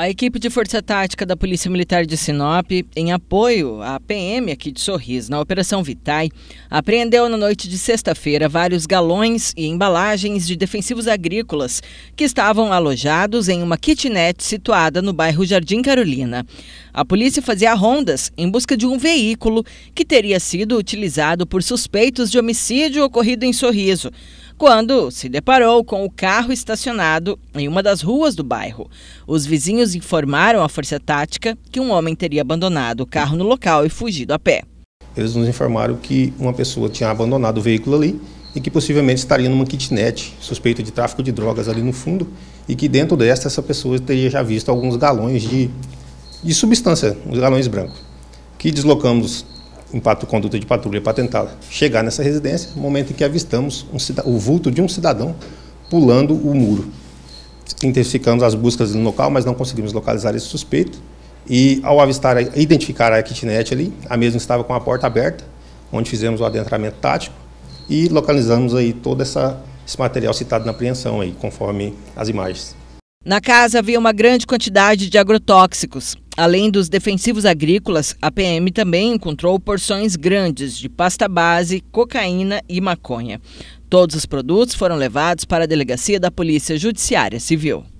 A equipe de Força Tática da Polícia Militar de Sinop, em apoio à PM aqui de Sorriso, na Operação Vitai, apreendeu na noite de sexta-feira vários galões e embalagens de defensivos agrícolas que estavam alojados em uma kitnet situada no bairro Jardim Carolina. A polícia fazia rondas em busca de um veículo que teria sido utilizado por suspeitos de homicídio ocorrido em Sorriso quando se deparou com o carro estacionado em uma das ruas do bairro. Os vizinhos informaram à Força Tática que um homem teria abandonado o carro no local e fugido a pé. Eles nos informaram que uma pessoa tinha abandonado o veículo ali e que possivelmente estaria numa kitnet, suspeita de tráfico de drogas ali no fundo, e que dentro desta essa pessoa teria já visto alguns galões de, de substância, uns galões brancos, que deslocamos de conduta de patrulha para tentar chegar nessa residência, no momento em que avistamos um o vulto de um cidadão pulando o muro. Intensificamos as buscas no local, mas não conseguimos localizar esse suspeito. E ao avistar, identificar a kitnet ali, a mesma estava com a porta aberta, onde fizemos o adentramento tático e localizamos aí todo essa, esse material citado na apreensão aí, conforme as imagens. Na casa havia uma grande quantidade de agrotóxicos. Além dos defensivos agrícolas, a PM também encontrou porções grandes de pasta base, cocaína e maconha. Todos os produtos foram levados para a delegacia da Polícia Judiciária Civil.